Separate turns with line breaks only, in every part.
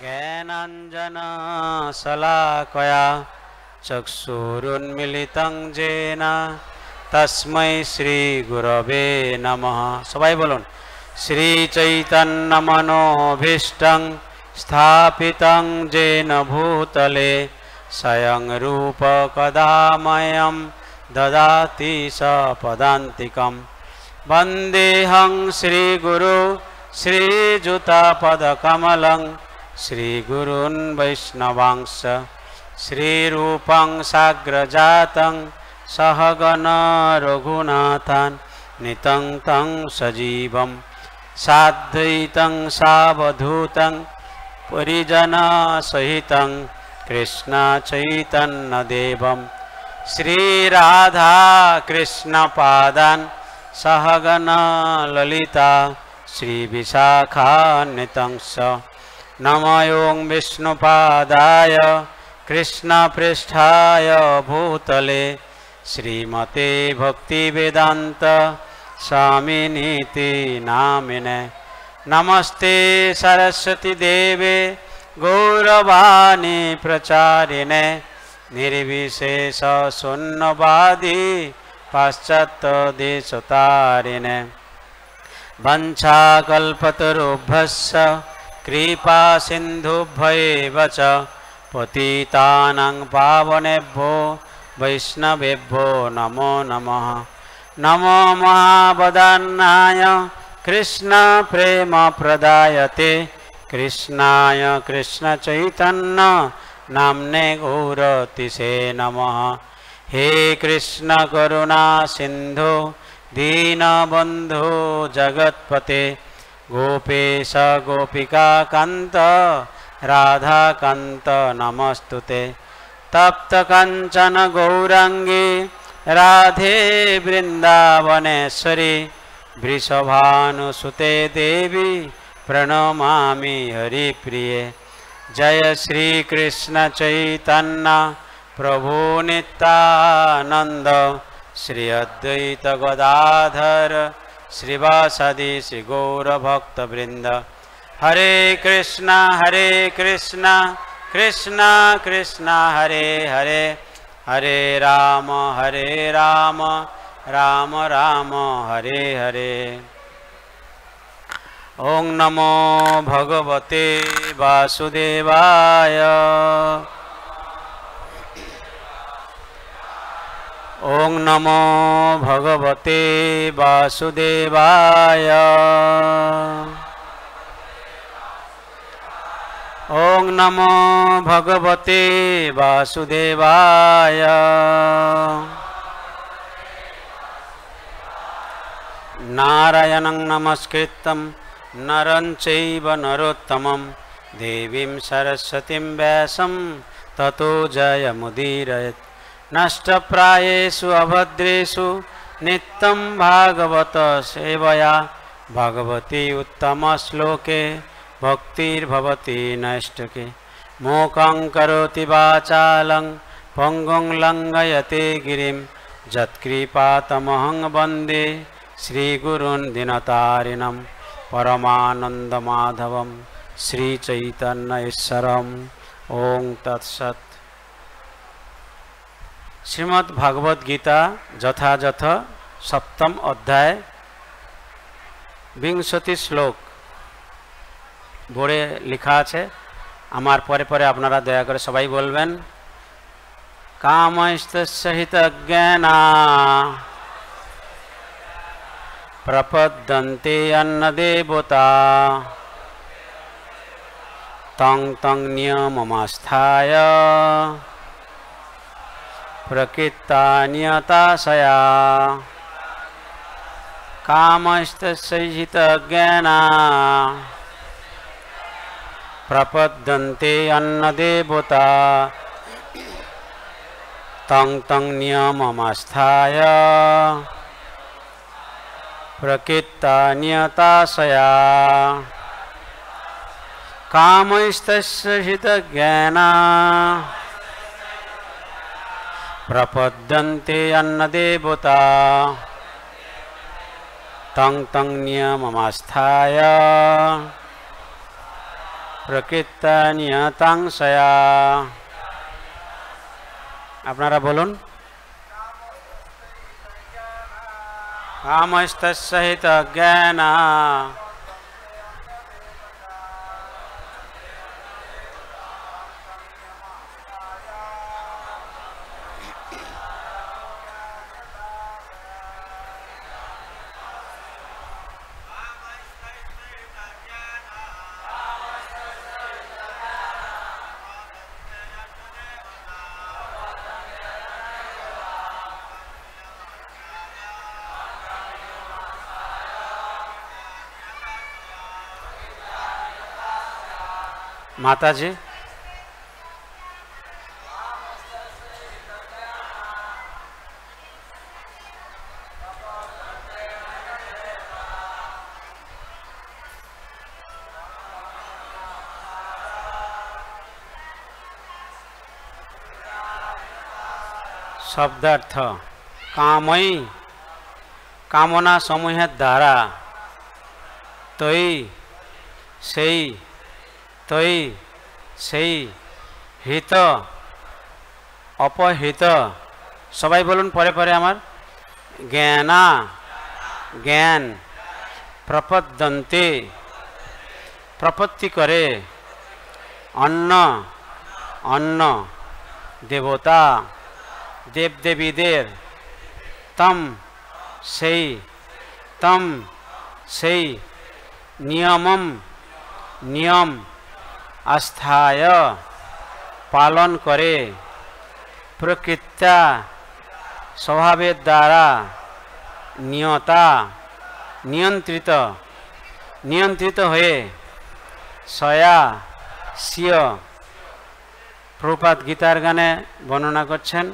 ज्ञानञ्जनशलाकया चक्षुरुन्मिलितं जेन तस्मै श्रीगुरवे नमः सबै स्वयबलुन् श्रीचैतन्यमनोऽभीष्टं स्थापितं जेन भूतले स्वयं रूपकदामयं ददाति स पदान्तिकं वन्देहं श्रीगुरु श्रीयुतपदकमलं श्रीगुरून् वैष्णवांश श्रीरूपं साग्रजातं सहगणरघुनाथन् नितं तं सजीवं साध्वैतं सावधूतं परिजनसहितं कृष्णचैतन्यदेवं श्रीराधाकृष्णपादान् सहगणललिता श्री नम ओं विष्णुपादाय कृष्णपृष्ठाय भूतले श्रीमते भक्तिवेदान्त स्वामिनीति नामिने नमस्ते सरस्वतीदेवे गौरवाणी प्रचारिणे निर्विशेष निर्विशेषशून्यवादी पाश्चात्यदेशतारिणे वञ्छाकल्पतरुभ्यश्च कृपासिन्धुभ्यैव च पतितानां पावनेभ्यो वैष्णवेभ्यो नमो नमः नमो प्रेम प्रदायते कृष्णाय चैतन्य नाम्ने गौरतिशे नमः हे कृष्णकरुणा सिंधु दीनबंधु जगत्पते गोपेश गोपिका गोपिकान्त राधाकान्त नमस्तु ते कंचन गौरंगी राधे वृंदावनेश्वरी वृषभानुसुते देवी प्रणमामि हरिप्रिये जय श्री कृष्ण श्रीकृष्णचैतन्य प्रभो नित्यानन्द श्री अद्वैत गदाधर श्रीवासदि श्री गौरभक्त वृंद हरे कृष्णा हरे कृष्णा कृष्णा कृष्णा हरे हरे हरे राम हरे राम राम राम हरे हरे ओं नमो भगवते वासुदेवाय ॐ नमो भगवते वासुदेवाय ॐ नमो भगवते वासुदेवाय नारायणं नमस्कृतं नरं चैव नरोत्तमं देवीं सरस्वतीं व्यासं ततो जयमुदीरयत् नष्टप्रायेषु अभद्रेषु नित्यं भागवत सेवया भगवती उत्तमश्लोके भक्तिर्भवति नैष्टके मोकं करोति वाचालं पङ्गुं लङ्घयते गिरिं यत्कृपातमहं वन्दे श्रीगुरुन् दिनतारिणं परमानन्दमाधवं श्रीचैतन्यश्वरम् ॐ तत्सत् শ্রীমদ ভগবদ গীতা যথাযথ সপ্তম অধ্যায় বিংশতি শ্লোক বোর্ডে লেখা আছে আমার পরে পরে আপনারা দয়া করে সবাই বলবেন কামস্তসহিত জ্ঞানা প্রপদ্যন্তে দেবতা তং তং নিয়মমাস্থায় प्रकृतान्यताशया कामस्तस्य प्रपद्यन्ते अन्नदेवता तं तं नियममास्थाय प्रकृतान्यताशया कामैस्तस्य हितज्ञाना Prapadante anna devata Tang tang niya mamasthaya Prakita niya tang saya Apnara bolon Kama istas sahita gana Kama istas sahita gana माता जी शब्दार्थ कामय कामना समूह धारा तय से তৈ সেই হিত অপহিত সবাই বলুন পরে পরে আমার জ্ঞানা জ্ঞান প্রপদ্যন্তে প্রপত্তি করে অন্ন অন্ন দেবতা দেবদেবীদের তম সেই তম সেই নিয়মম নিয়ম আস্থায় পালন করে প্রকৃত্যা স্বভাবের দ্বারা নিয়তা নিয়ন্ত্রিত নিয়ন্ত্রিত হয়ে সয়া সিয় প্রপাত গীতার গানে বর্ণনা করছেন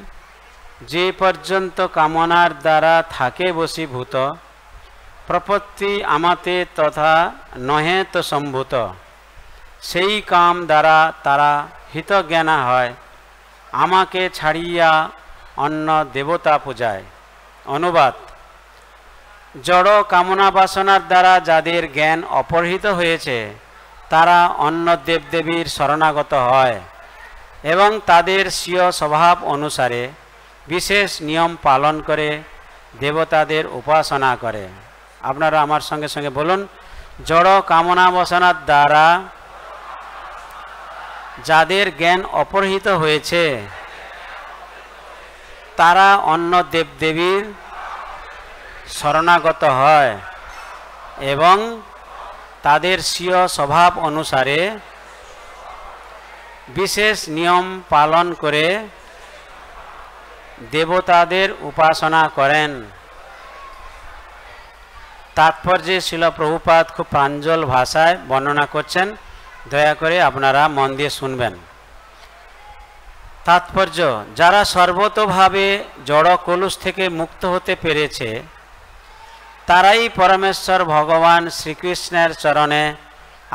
যে পর্যন্ত কামনার দ্বারা থাকে বসীভূত প্রপত্তি আমাতে তথা নহে তো সম্ভূত সেই কাম দ্বারা তারা হিতজ্ঞানা হয় আমাকে ছাড়িয়া অন্য দেবতা পূজায় অনুবাদ জড় কামনা বাসনার দ্বারা যাদের জ্ঞান অপহৃত হয়েছে তারা অন্য দেবদেবীর শরণাগত হয় এবং তাদের স্বীয় স্বভাব অনুসারে বিশেষ নিয়ম পালন করে দেবতাদের উপাসনা করে আপনারা আমার সঙ্গে সঙ্গে বলুন জড় কামনা বাসনার দ্বারা যাদের জ্ঞান অপরহিত হয়েছে তারা অন্য দেবদেবীর শরণাগত হয় এবং তাদের স্বীয় স্বভাব অনুসারে বিশেষ নিয়ম পালন করে দেবতাদের উপাসনা করেন তাৎপর্যে শিলপ্রভুপাত খুব প্রাঞ্জল ভাষায় বর্ণনা করছেন দয়া করে আপনারা মন দিয়ে শুনবেন তাৎপর্য যারা সর্বতভাবে জড় কলুষ থেকে মুক্ত হতে পেরেছে তারাই পরমেশ্বর ভগবান শ্রীকৃষ্ণের চরণে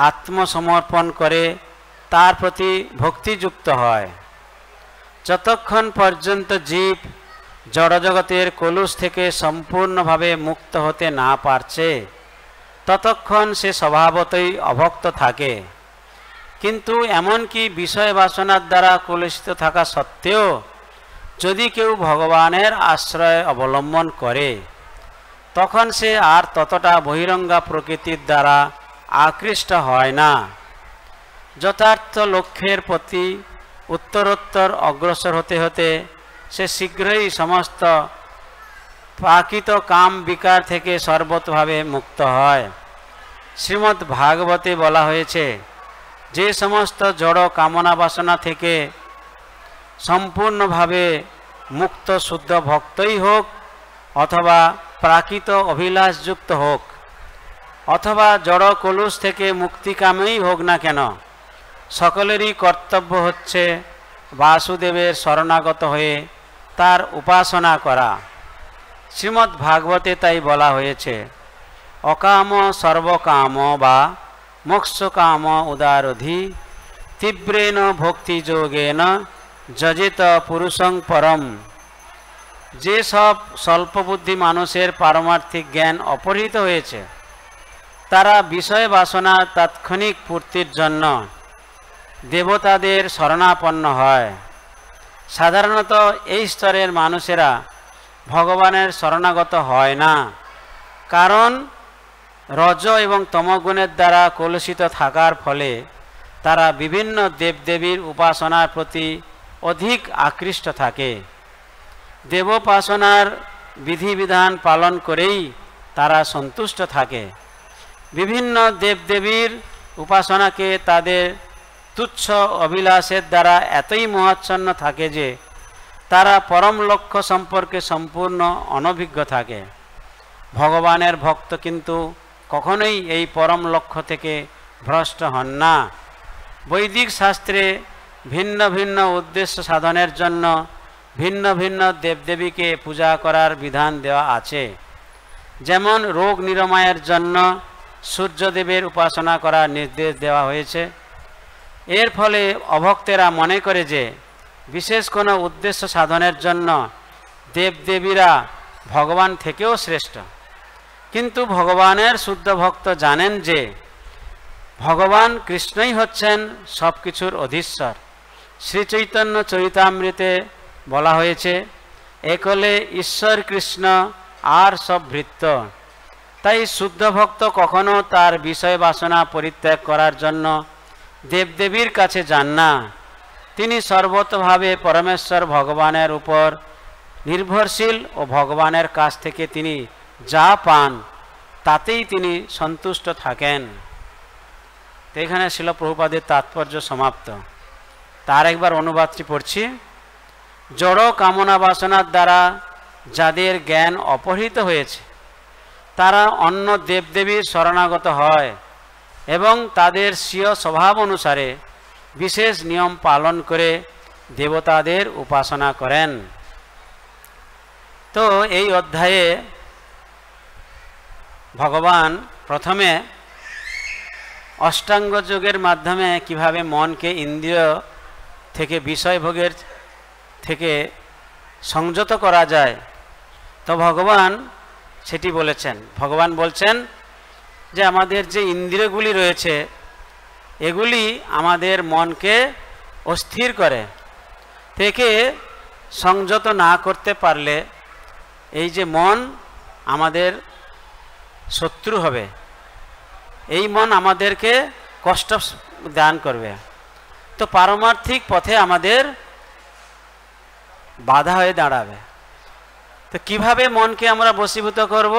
আত্মসমর্পণ করে তার প্রতি ভক্তিযুক্ত হয় যতক্ষণ পর্যন্ত জীব জড়জগতের কলুষ থেকে সম্পূর্ণভাবে মুক্ত হতে না পারছে ততক্ষণ সে স্বভাবতই অভক্ত থাকে কিন্তু এমনকি বিষয় বাসনার দ্বারা কলুষিত থাকা সত্ত্বেও যদি কেউ ভগবানের আশ্রয় অবলম্বন করে তখন সে আর ততটা বহিরঙ্গা প্রকৃতির দ্বারা আকৃষ্ট হয় না যথার্থ লক্ষ্যের প্রতি উত্তরোত্তর অগ্রসর হতে হতে সে শীঘ্রই সমস্ত প্রাকৃত কাম বিকার থেকে সর্বতভাবে মুক্ত হয় শ্রীমদ্ ভাগবতে বলা হয়েছে যে সমস্ত জড় কামনা বাসনা থেকে সম্পূর্ণভাবে মুক্ত শুদ্ধ ভক্তই হোক অথবা প্রাকৃত অভিলাষযুক্ত হোক অথবা জড় কলুষ থেকে মুক্তিকামেই হোক না কেন সকলেরই কর্তব্য হচ্ছে বাসুদেবের শরণাগত হয়ে তার উপাসনা করা শ্রীমদ্ ভাগবতে তাই বলা হয়েছে অকাম সর্বকাম বা মোক্ষকাম উদারধি তীব্রেণ ভক্তিযোগেন যজিত পুরুষং পরম যেসব স্বল্পবুদ্ধি মানুষের পারমার্থিক জ্ঞান অপহৃত হয়েছে তারা বিষয় বাসনা তাৎক্ষণিক পূর্তির জন্য দেবতাদের শরণাপন্ন হয় সাধারণত এই স্তরের মানুষেরা ভগবানের শরণাগত হয় না কারণ রজ এবং তমগুণের দ্বারা কলুষিত থাকার ফলে তারা বিভিন্ন দেবদেবীর উপাসনার প্রতি অধিক আকৃষ্ট থাকে দেবোপাসনার বিধিবিধান পালন করেই তারা সন্তুষ্ট থাকে বিভিন্ন দেবদেবীর উপাসনাকে তাদের তুচ্ছ অভিলাষের দ্বারা এতই মহাচ্ছন্ন থাকে যে তারা পরম লক্ষ্য সম্পর্কে সম্পূর্ণ অনভিজ্ঞ থাকে ভগবানের ভক্ত কিন্তু কখনোই এই পরম লক্ষ্য থেকে ভ্রষ্ট হন না বৈদিক শাস্ত্রে ভিন্ন ভিন্ন উদ্দেশ্য সাধনের জন্য ভিন্ন ভিন্ন দেবদেবীকে পূজা করার বিধান দেওয়া আছে যেমন রোগ নিরাময়ের জন্য সূর্যদেবের উপাসনা করার নির্দেশ দেওয়া হয়েছে এর ফলে অভক্তেরা মনে করে যে বিশেষ কোনো উদ্দেশ্য সাধনের জন্য দেবদেবীরা ভগবান থেকেও শ্রেষ্ঠ কিন্তু ভগবানের শুদ্ধ ভক্ত জানেন যে ভগবান কৃষ্ণই হচ্ছেন সব কিছুর অধীশ্বর শ্রীচৈতন্য চরিতামৃতে বলা হয়েছে একলে ঈশ্বর কৃষ্ণ আর সব ভৃত্য তাই শুদ্ধ ভক্ত কখনো তার বিষয় বাসনা পরিত্যাগ করার জন্য দেবদেবীর কাছে যান না তিনি সর্বতভাবে পরমেশ্বর ভগবানের উপর নির্ভরশীল ও ভগবানের কাছ থেকে তিনি যা পান তাতেই তিনি সন্তুষ্ট থাকেন এখানে শিলপ্রভুপাদের তাৎপর্য সমাপ্ত তার একবার অনুবাদটি পড়ছি জড় কামনা বাসনার দ্বারা যাদের জ্ঞান অপহৃত হয়েছে তারা অন্য দেবদেবীর শরণাগত হয় এবং তাদের স্বীয় স্বভাব অনুসারে বিশেষ নিয়ম পালন করে দেবতাদের উপাসনা করেন তো এই অধ্যায়ে ভগবান প্রথমে অষ্টাঙ্গ যোগের মাধ্যমে কিভাবে মনকে ইন্দ্রিয় থেকে বিষয়ভোগের থেকে সংযত করা যায় তো ভগবান সেটি বলেছেন ভগবান বলছেন যে আমাদের যে ইন্দ্রিয়গুলি রয়েছে এগুলি আমাদের মনকে অস্থির করে থেকে সংযত না করতে পারলে এই যে মন আমাদের শত্রু হবে এই মন আমাদেরকে কষ্ট দান করবে তো পারমার্থিক পথে আমাদের বাধা হয়ে দাঁড়াবে তো কিভাবে মনকে আমরা বসীভূত করব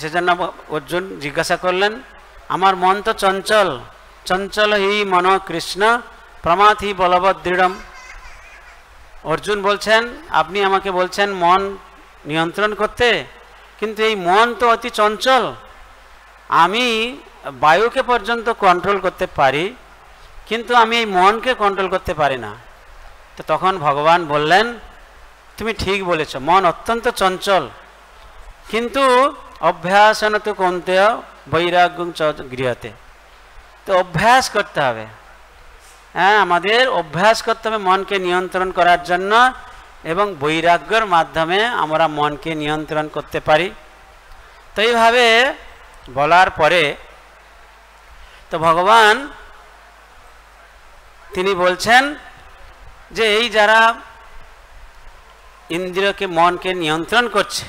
সেজন্য অর্জুন জিজ্ঞাসা করলেন আমার মন তো চঞ্চল চঞ্চল হি মন কৃষ্ণ প্রমাথ হি বলবৎ দৃঢ়ম অর্জুন বলছেন আপনি আমাকে বলছেন মন নিয়ন্ত্রণ করতে কিন্তু এই মন তো অতি চঞ্চল আমি বায়ুকে পর্যন্ত কন্ট্রোল করতে পারি কিন্তু আমি এই মনকে কন্ট্রোল করতে পারি না তো তখন ভগবান বললেন তুমি ঠিক বলেছ মন অত্যন্ত চঞ্চল কিন্তু অভ্যাস তো কমতে বৈরাগ্য গৃহতে তো অভ্যাস করতে হবে হ্যাঁ আমাদের অভ্যাস করতে হবে মনকে নিয়ন্ত্রণ করার জন্য এবং বৈরাগ্যর মাধ্যমে আমরা মনকে নিয়ন্ত্রণ করতে পারি তো এইভাবে বলার পরে তো ভগবান তিনি বলছেন যে এই যারা ইন্দ্রিয়কে মনকে নিয়ন্ত্রণ করছে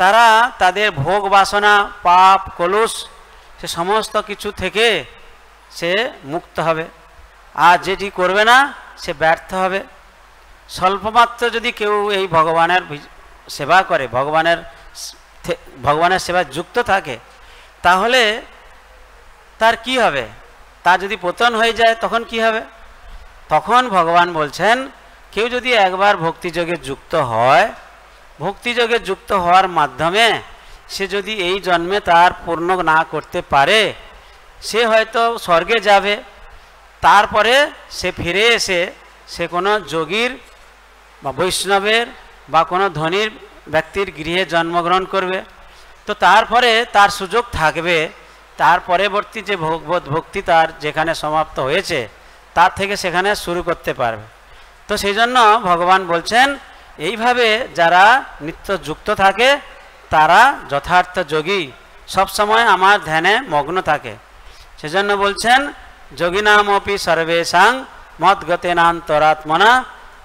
তারা তাদের ভোগ বাসনা পাপ কলুষ সে সমস্ত কিছু থেকে সে মুক্ত হবে আর যেটি করবে না সে ব্যর্থ হবে স্বল্পমাত্র যদি কেউ এই ভগবানের সেবা করে ভগবানের ভগবানের সেবা যুক্ত থাকে তাহলে তার কি হবে তা যদি পতন হয়ে যায় তখন কি হবে তখন ভগবান বলছেন কেউ যদি একবার ভক্তিযোগে যুক্ত হয় ভক্তিযোগে যুক্ত হওয়ার মাধ্যমে সে যদি এই জন্মে তার পূর্ণ না করতে পারে সে হয়তো স্বর্গে যাবে তারপরে সে ফিরে এসে সে কোনো যোগীর বা বৈষ্ণবের বা কোনো ধনীর ব্যক্তির গৃহে জন্মগ্রহণ করবে তো তারপরে তার সুযোগ থাকবে তার পরবর্তী যে ভক্তি তার যেখানে সমাপ্ত হয়েছে তার থেকে সেখানে শুরু করতে পারবে তো সেই জন্য ভগবান বলছেন এইভাবে যারা নিত্য যুক্ত থাকে তারা যথার্থ যোগী সবসময় আমার ধ্যানে মগ্ন থাকে সেজন্য বলছেন যোগী অপি সর্বেশাং মদগতে নান্তরাত্মনা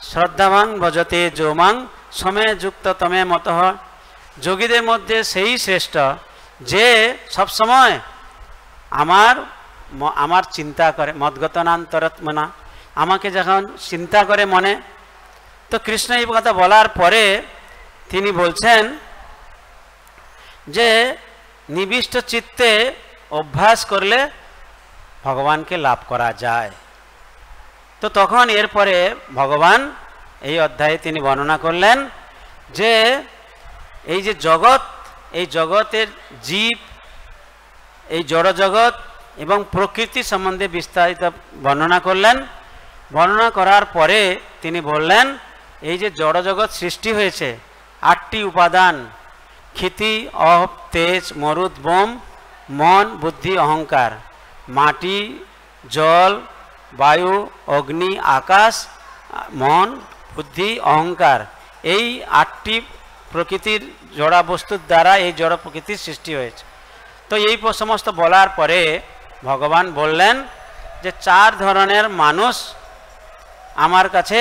শ্রদ্ধাবাং ভজতে যোমাং সমে যুক্ত তমে মত যোগীদের মধ্যে সেই শ্রেষ্ঠ যে সবসময় আমার আমার চিন্তা করে মদগতনান্তরাত্মনা আমাকে যখন চিন্তা করে মনে তো কৃষ্ণ এই কথা বলার পরে তিনি বলছেন যে নিবিষ্ট চিত্তে অভ্যাস করলে ভগবানকে লাভ করা যায় তো তখন এরপরে ভগবান এই অধ্যায়ে তিনি বর্ণনা করলেন যে এই যে জগৎ এই জগতের জীব এই জড় জগৎ এবং প্রকৃতি সম্বন্ধে বিস্তারিত বর্ণনা করলেন বর্ণনা করার পরে তিনি বললেন এই যে জড় জগৎ সৃষ্টি হয়েছে আটটি উপাদান ক্ষিতি অপ তেজ মরুদ বোম মন বুদ্ধি অহংকার মাটি জল বায়ু অগ্নি আকাশ মন বুদ্ধি অহংকার এই আটটি প্রকৃতির জড়া বস্তুর দ্বারা এই জড় প্রকৃতির সৃষ্টি হয়েছে তো এই সমস্ত বলার পরে ভগবান বললেন যে চার ধরনের মানুষ আমার কাছে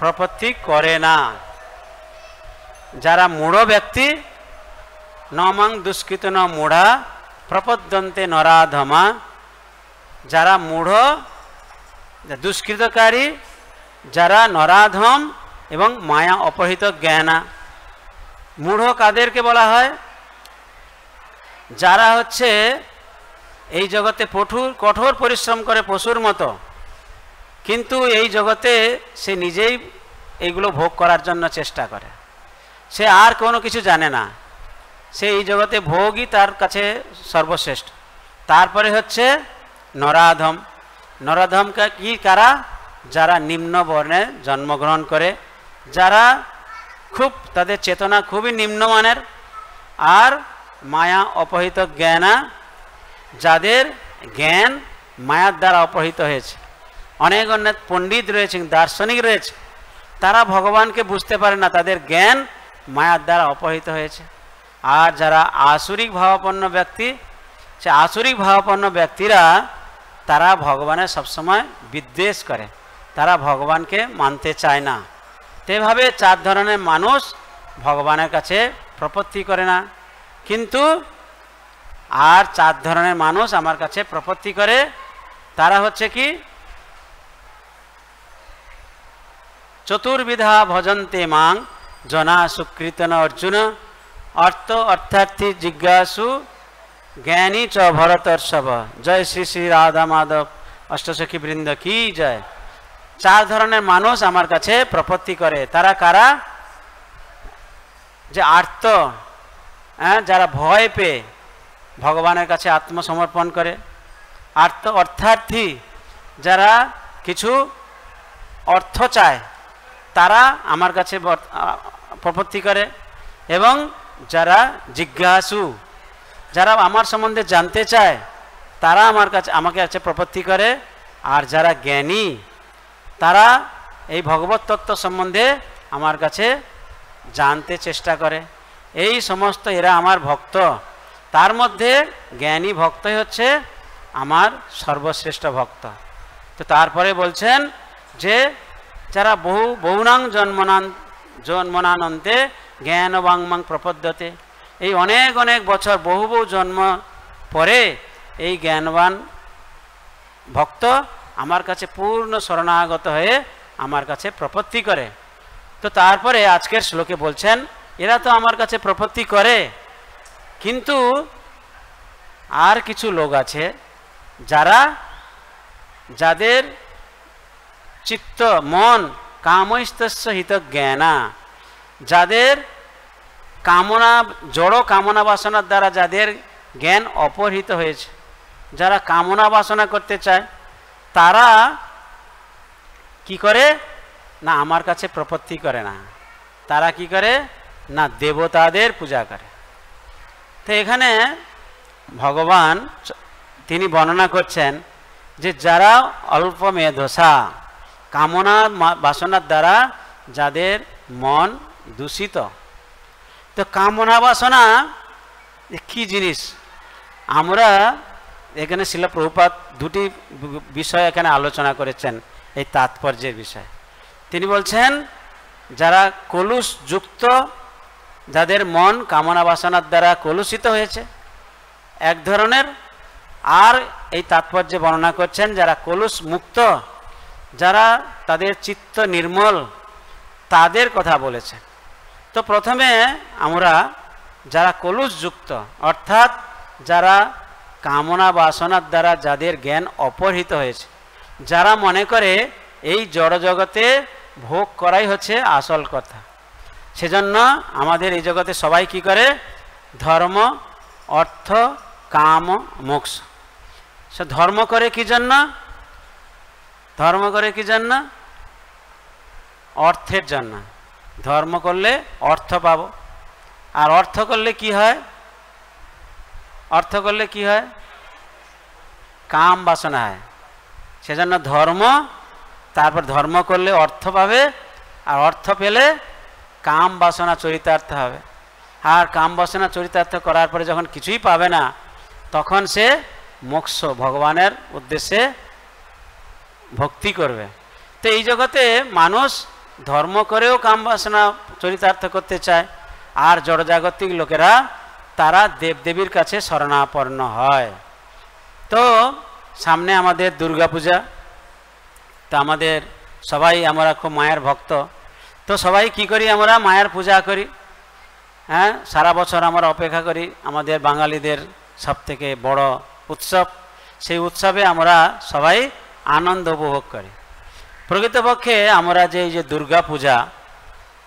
প্রপত্তি করে না যারা মূঢ় ব্যক্তি নমাং দুষ্কৃত ন মূঢ়া প্রপদ্যন্তে নরাধমা যারা মূঢ় দুষ্কৃতকারী যারা নরাধম এবং মায়া অপহৃত জ্ঞানা মূঢ় কাদেরকে বলা হয় যারা হচ্ছে এই জগতে পঠুর কঠোর পরিশ্রম করে পশুর মতো কিন্তু এই জগতে সে নিজেই এইগুলো ভোগ করার জন্য চেষ্টা করে সে আর কোনো কিছু জানে না সে এই জগতে ভোগই তার কাছে সর্বশ্রেষ্ঠ তারপরে হচ্ছে নরাধম নরাধমকা কি কারা যারা নিম্ন বর্ণে জন্মগ্রহণ করে যারা খুব তাদের চেতনা খুবই নিম্নমানের আর মায়া অপহিত জ্ঞানা যাদের জ্ঞান মায়ার দ্বারা অপহিত হয়েছে অনেক অনেক পণ্ডিত রয়েছেন দার্শনিক রয়েছে তারা ভগবানকে বুঝতে পারে না তাদের জ্ঞান মায়ার দ্বারা অপহিত হয়েছে আর যারা আসুরিক ভাবাপন্ন ব্যক্তি সে আসুরিক ভাবাপন্ন ব্যক্তিরা তারা ভগবানের সবসময় বিদ্বেষ করে তারা ভগবানকে মানতে চায় না তেভাবে চার ধরনের মানুষ ভগবানের কাছে প্রপত্তি করে না কিন্তু আর চার ধরনের মানুষ আমার কাছে প্রপত্তি করে তারা হচ্ছে কি চতুর্বিধা ভজন্তে মাং জনা সুকৃতন অর্জুন অর্থ অর্থার্থী জিজ্ঞাসু জ্ঞানী চ সব জয় শ্রী শ্রী রাধা মাধব অষ্টসখী বৃন্দ কি জয় চার ধরনের মানুষ আমার কাছে প্রপত্তি করে তারা কারা যে আর্ত হ্যাঁ যারা ভয় পেয়ে ভগবানের কাছে আত্মসমর্পণ করে আর্ত অর্থার্থী যারা কিছু অর্থ চায় তারা আমার কাছে প্রপত্তি করে এবং যারা জিজ্ঞাসু যারা আমার সম্বন্ধে জানতে চায় তারা আমার কাছে আমাকে কাছে প্রপত্তি করে আর যারা জ্ঞানী তারা এই ভগবত তত্ত্ব সম্বন্ধে আমার কাছে জানতে চেষ্টা করে এই সমস্ত এরা আমার ভক্ত তার মধ্যে জ্ঞানী ভক্তই হচ্ছে আমার সর্বশ্রেষ্ঠ ভক্ত তো তারপরে বলছেন যে যারা বহু বহুনাং জন্মনান জন্মনানন্তে জ্ঞান বাংমাং প্রপদ্যতে এই অনেক অনেক বছর বহু বহু জন্ম পরে এই জ্ঞানবান ভক্ত আমার কাছে পূর্ণ শরণাগত হয়ে আমার কাছে প্রপত্তি করে তো তারপরে আজকের শ্লোকে বলছেন এরা তো আমার কাছে প্রপত্তি করে কিন্তু আর কিছু লোক আছে যারা যাদের চিত্ত মন কামস্তস্য হিত জ্ঞানা যাদের কামনা জড় কামনা বাসনার দ্বারা যাদের জ্ঞান অপহৃত হয়েছে যারা কামনা বাসনা করতে চায় তারা কি করে না আমার কাছে প্রপত্তি করে না তারা কি করে না দেবতাদের পূজা করে তো এখানে ভগবান তিনি বর্ণনা করছেন যে যারা অল্প মেধসা কামনা বাসনার দ্বারা যাদের মন দূষিত তো কামনা বাসনা কি জিনিস আমরা এখানে শিলা প্রভুপাত দুটি বিষয় এখানে আলোচনা করেছেন এই তাৎপর্যের বিষয় তিনি বলছেন যারা কলুষ যুক্ত যাদের মন কামনা বাসনার দ্বারা কলুষিত হয়েছে এক ধরনের আর এই তাৎপর্যে বর্ণনা করছেন যারা কলুষ মুক্ত যারা তাদের চিত্ত নির্মল তাদের কথা বলেছেন তো প্রথমে আমরা যারা কলুষযুক্ত অর্থাৎ যারা কামনা বাসনার দ্বারা যাদের জ্ঞান অপহৃত হয়েছে যারা মনে করে এই জড়জগতে ভোগ করাই হচ্ছে আসল কথা সেজন্য আমাদের এই জগতে সবাই কি করে ধর্ম অর্থ কাম মোক্ষ সে ধর্ম করে কি জন্য ধর্ম করে কি জন্য অর্থের জন্য ধর্ম করলে অর্থ পাব আর অর্থ করলে কি হয় অর্থ করলে কি হয় কাম বাসনা হয় সেজন্য ধর্ম তারপর ধর্ম করলে অর্থ পাবে আর অর্থ পেলে কাম বাসনা চরিতার্থ হবে আর কাম বাসনা চরিতার্থ করার পরে যখন কিছুই পাবে না তখন সে মোক্ষ ভগবানের উদ্দেশ্যে ভক্তি করবে তো এই জগতে মানুষ ধর্ম করেও কাম বাসনা চরিতার্থ করতে চায় আর জড়জাগতিক লোকেরা তারা দেবদেবীর কাছে শরণাপন্ন হয় তো সামনে আমাদের দুর্গাপূজা তো আমাদের সবাই আমরা খুব মায়ের ভক্ত তো সবাই কি করি আমরা মায়ের পূজা করি হ্যাঁ সারা বছর আমরা অপেক্ষা করি আমাদের বাঙালিদের সবথেকে বড় উৎসব সেই উৎসবে আমরা সবাই আনন্দ উপভোগ করি প্রকৃতপক্ষে আমরা যে যে দুর্গা পূজা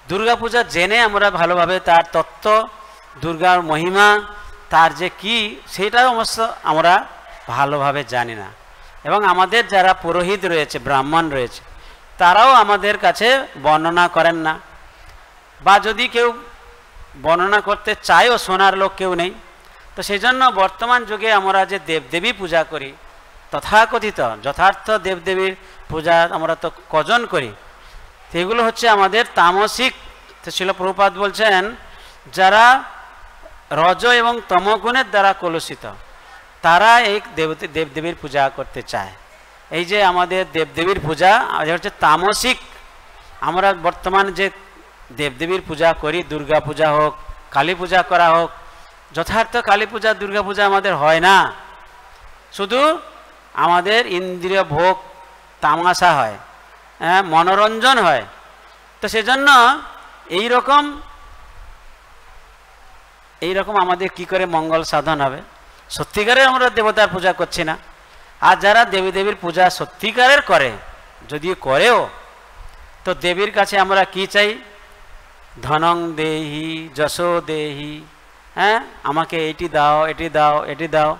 দুর্গা পূজা জেনে আমরা ভালোভাবে তার তত্ত্ব দুর্গার মহিমা তার যে কি সেটাও অবশ্য আমরা ভালোভাবে জানি না এবং আমাদের যারা পুরোহিত রয়েছে ব্রাহ্মণ রয়েছে তারাও আমাদের কাছে বর্ণনা করেন না বা যদি কেউ বর্ণনা করতে চায়ও শোনার লোক কেউ নেই তো সেই জন্য বর্তমান যুগে আমরা যে দেবদেবী পূজা করি তথাকথিত যথার্থ দেবদেবীর পূজা আমরা তো কজন করি সেগুলো হচ্ছে আমাদের তামসিক ছিল প্রভুপাত বলছেন যারা রজ এবং তমগুণের দ্বারা কলুষিত তারা এই দেব দেবদেবীর পূজা করতে চায় এই যে আমাদের দেবদেবীর পূজা হচ্ছে তামসিক আমরা বর্তমান যে দেবদেবীর পূজা করি দুর্গা পূজা হোক কালী পূজা করা হোক যথার্থ কালী পূজা দুর্গা পূজা আমাদের হয় না শুধু আমাদের ইন্দ্রিয় ভোগ তামাশা হয় হ্যাঁ মনোরঞ্জন হয় তো সেজন্য এই রকম এই রকম আমাদের কি করে মঙ্গল সাধন হবে সত্যিকারে আমরা দেবতার পূজা করছি না আর যারা দেবী দেবীর পূজা সত্যিকারের করে যদি করেও তো দেবীর কাছে আমরা কি চাই ধনং দেহি যশো দেহি হ্যাঁ আমাকে এটি দাও এটি দাও এটি দাও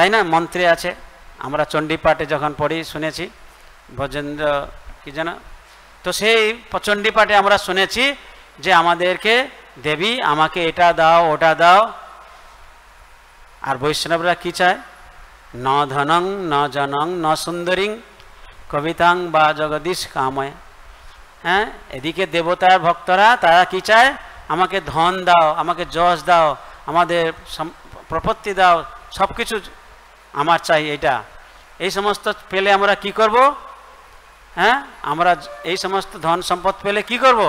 তাই না মন্ত্রে আছে আমরা চণ্ডীপাঠে যখন পড়ি শুনেছি ভজেন্দ্র কি যেন তো সেই চণ্ডীপাঠে আমরা শুনেছি যে আমাদেরকে দেবী আমাকে এটা দাও ওটা দাও আর বৈষ্ণবরা কি চায় ন ধনং ন জনং ন সুন্দরীং কবিতাং বা জগদীশ কাময় হ্যাঁ এদিকে দেবতার ভক্তরা তারা কি চায় আমাকে ধন দাও আমাকে যশ দাও আমাদের প্রপত্তি দাও সব কিছু আমার চাই এটা এই সমস্ত পেলে আমরা কি করব হ্যাঁ আমরা এই সমস্ত ধন সম্পদ পেলে কি করব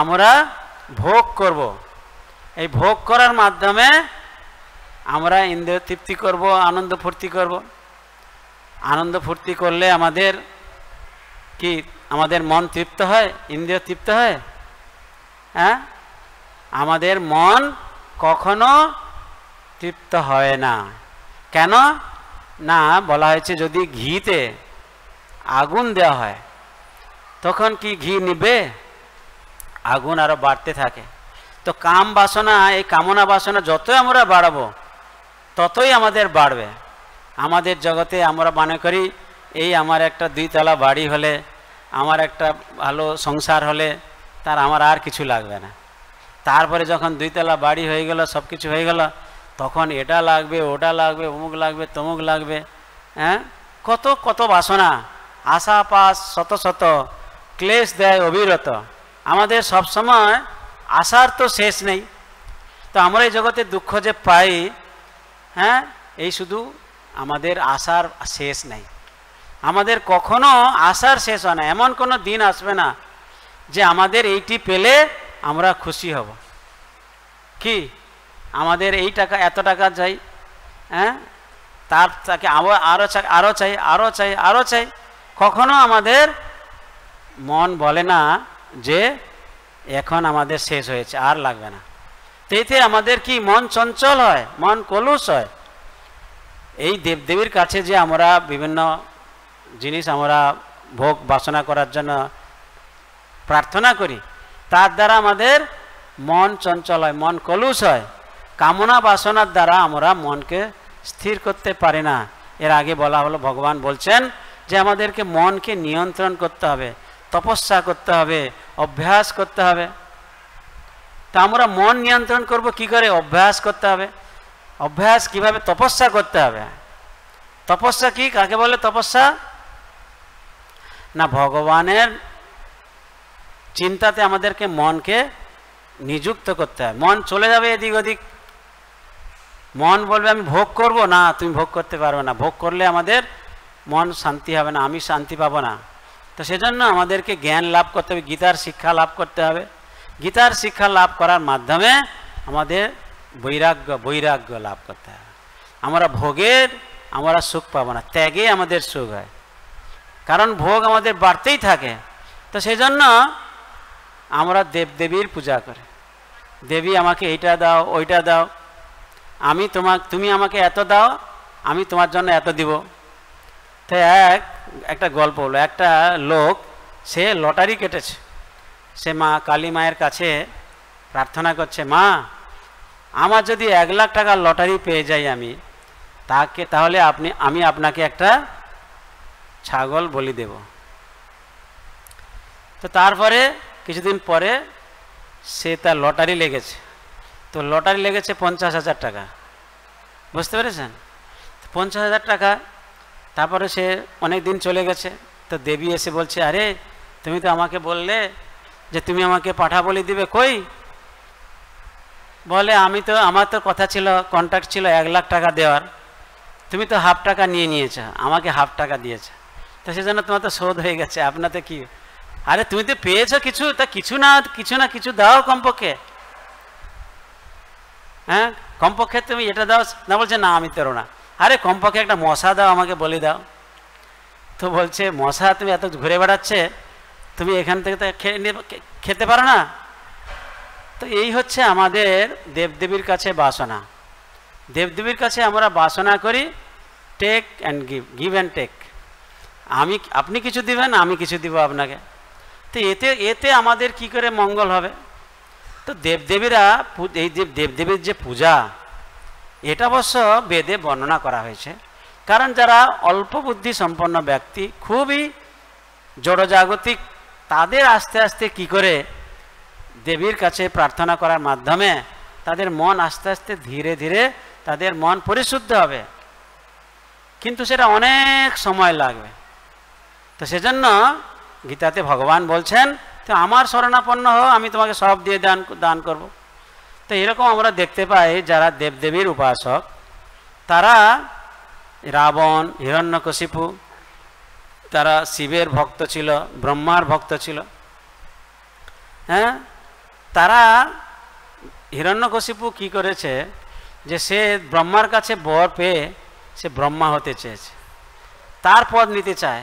আমরা ভোগ করব এই ভোগ করার মাধ্যমে আমরা ইন্দ্র তৃপ্তি করব আনন্দ ফুর্তি করব আনন্দ ফুর্তি করলে আমাদের কি আমাদের মন তৃপ্ত হয় ইন্দ্রিয় তৃপ্ত হয় হ্যাঁ আমাদের মন কখনো তৃপ্ত হয় না কেন না বলা হয়েছে যদি ঘিতে আগুন দেওয়া হয় তখন কি ঘি নিবে আগুন আরও বাড়তে থাকে তো কাম বাসনা এই কামনা বাসনা যতই আমরা বাড়াবো ততই আমাদের বাড়বে আমাদের জগতে আমরা মনে করি এই আমার একটা দুইতলা বাড়ি হলে আমার একটা ভালো সংসার হলে তার আমার আর কিছু লাগবে না তারপরে যখন দুইতলা বাড়ি হয়ে গেল সব কিছু হয়ে গেলো তখন এটা লাগবে ওটা লাগবে অমুক লাগবে তমুক লাগবে হ্যাঁ কত কত বাসনা আশা পাশ শত শত ক্লেশ দেয় অবিরত আমাদের সবসময় আশার তো শেষ নেই তো আমরা এই জগতে দুঃখ যে পাই হ্যাঁ এই শুধু আমাদের আশার শেষ নেই আমাদের কখনো আশার শেষ হয় না এমন কোনো দিন আসবে না যে আমাদের এইটি পেলে আমরা খুশি হব কি আমাদের এই টাকা এত টাকা চাই হ্যাঁ তার তাকে আরও চাই আরও চাই আরও চাই আরও চাই কখনো আমাদের মন বলে না যে এখন আমাদের শেষ হয়েছে আর লাগবে না তেতে আমাদের কি মন চঞ্চল হয় মন কলুষ হয় এই দেবদেবীর কাছে যে আমরা বিভিন্ন জিনিস আমরা ভোগ বাসনা করার জন্য প্রার্থনা করি তার দ্বারা আমাদের মন চঞ্চল হয় মন কলুষ হয় কামনা বাসনার দ্বারা আমরা মনকে স্থির করতে পারি না এর আগে বলা হলো ভগবান বলছেন যে আমাদেরকে মনকে নিয়ন্ত্রণ করতে হবে তপস্যা করতে হবে অভ্যাস করতে হবে তা আমরা মন নিয়ন্ত্রণ করব কি করে অভ্যাস করতে হবে অভ্যাস কিভাবে তপস্যা করতে হবে তপস্যা কি কাকে বলে তপস্যা না ভগবানের চিন্তাতে আমাদেরকে মনকে নিযুক্ত করতে হয় মন চলে যাবে এদিক ওদিক মন বলবে আমি ভোগ করব না তুমি ভোগ করতে পারবে না ভোগ করলে আমাদের মন শান্তি হবে না আমি শান্তি পাবো না তো সেজন্য আমাদেরকে জ্ঞান লাভ করতে হবে গীতার শিক্ষা লাভ করতে হবে গীতার শিক্ষা লাভ করার মাধ্যমে আমাদের বৈরাগ্য বৈরাগ্য লাভ করতে হবে আমরা ভোগের আমরা সুখ পাবো না ত্যাগে আমাদের সুখ হয় কারণ ভোগ আমাদের বাড়তেই থাকে তো সেই জন্য আমরা দেবদেবীর পূজা করে দেবী আমাকে এইটা দাও ওইটা দাও আমি তোমাকে তুমি আমাকে এত দাও আমি তোমার জন্য এত দিব তো এক একটা গল্প হলো একটা লোক সে লটারি কেটেছে সে মা কালী মায়ের কাছে প্রার্থনা করছে মা আমার যদি এক লাখ টাকার লটারি পেয়ে যাই আমি তাকে তাহলে আপনি আমি আপনাকে একটা ছাগল বলি দেব তো তারপরে কিছুদিন পরে সে তার লটারি লেগেছে তো লটারি লেগেছে পঞ্চাশ হাজার টাকা বুঝতে পেরেছেন পঞ্চাশ হাজার টাকা তারপরে সে অনেক দিন চলে গেছে তো দেবী এসে বলছে আরে তুমি তো আমাকে বললে যে তুমি আমাকে পাঠা বলি দিবে কই বলে আমি তো আমার তো কথা ছিল কন্ট্রাক্ট ছিল এক লাখ টাকা দেওয়ার তুমি তো হাফ টাকা নিয়ে নিয়েছো আমাকে হাফ টাকা দিয়েছে তো সেজন্য তোমার তো শোধ হয়ে গেছে আপনার তো আরে তুমি তো পেয়েছো কিছু তা কিছু না কিছু না কিছু দাও কমপক্ষে হ্যাঁ কমপক্ষে তুমি এটা দাও না বলছে না আমি তেরো না আরে কমপক্ষে একটা মশা দাও আমাকে বলি দাও তো বলছে মশা তুমি এত ঘুরে বেড়াচ্ছে তুমি এখান থেকে খেতে পারো না তো এই হচ্ছে আমাদের দেবদেবীর কাছে বাসনা দেবদেবীর কাছে আমরা বাসনা করি take and give give and take আমি আপনি কিছু দিবেন আমি কিছু দিব আপনাকে তো এতে এতে আমাদের কি করে মঙ্গল হবে তো দেবদেবীরা এই যে দেবদেবীর যে পূজা এটা অবশ্য বেদে বর্ণনা করা হয়েছে কারণ যারা অল্প বুদ্ধি সম্পন্ন ব্যক্তি খুবই জড়জাগতিক তাদের আস্তে আস্তে কি করে দেবীর কাছে প্রার্থনা করার মাধ্যমে তাদের মন আস্তে আস্তে ধীরে ধীরে তাদের মন পরিশুদ্ধ হবে কিন্তু সেটা অনেক সময় লাগবে তো সেজন্য গীতাতে ভগবান বলছেন তো আমার শরণাপন্ন হও আমি তোমাকে সব দিয়ে দান দান করব। তো এরকম আমরা দেখতে পাই যারা দেবদেবীর উপাসক তারা রাবণ হিরণ্যকশিপু তারা শিবের ভক্ত ছিল ব্রহ্মার ভক্ত ছিল হ্যাঁ তারা হিরণ্যকশিপু কি করেছে যে সে ব্রহ্মার কাছে বর পেয়ে সে ব্রহ্মা হতে চেয়েছে তার পদ নিতে চায়